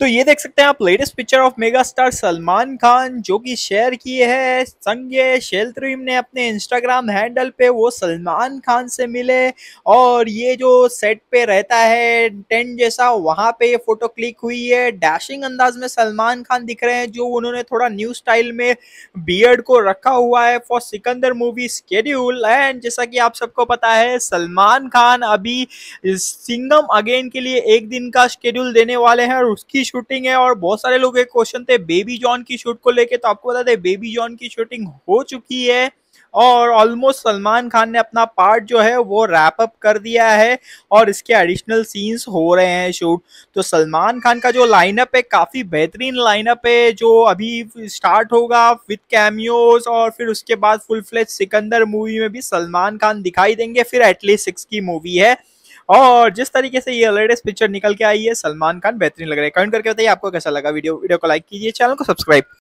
तो ये देख सकते हैं आप latest picture of mega star Salman Khan जो कि शेयर किए हैं संजय शेल्त्रीम ने अपने इंस्टाग्राम हैंडल पे वो सलमान खान से मिले और ये जो सेट पे रहता है टेंट जैसा वहां पे ये फोटो क्लिक हुई है डैशिंग अंदाज में सलमान खान दिख रहे हैं जो उन्होंने थोड़ा न्यू स्टाइल में बियर्ड को रखा हुआ है for Sikandar movie schedule and जैसा कि आप सबको पता है सलमान खान अभी सिंगम अगेन के लिए एक दिन का स्केड्यूल देने वाले हैं और उसकी शूटिंग है और बहुत सारे लोग एक क्वेश्चन थे बेबी जॉन की शूट को लेके तो आपको बता दें बेबी जॉन की शूटिंग हो चुकी है और ऑलमोस्ट सलमान खान ने अपना पार्ट जो है वो रैप अप कर दिया है और इसके एडिशनल सीन्स हो रहे हैं शूट तो सलमान खान का जो लाइनअप है काफ़ी बेहतरीन लाइनअप है जो अभी स्टार्ट होगा विद कैमियोज और फिर उसके बाद फुल फ्लेज सिकंदर मूवी में भी सलमान खान दिखाई देंगे फिर एटलीस्ट सिक्स की मूवी है और जिस तरीके से ये लेटेस्ट पिक्चर निकल के आई है सलमान खान बेहतरीन लग रहा है कमेंट करके बताइए आपको कैसा लगा वीडियो वीडियो को लाइक कीजिए चैनल को सब्सक्राइब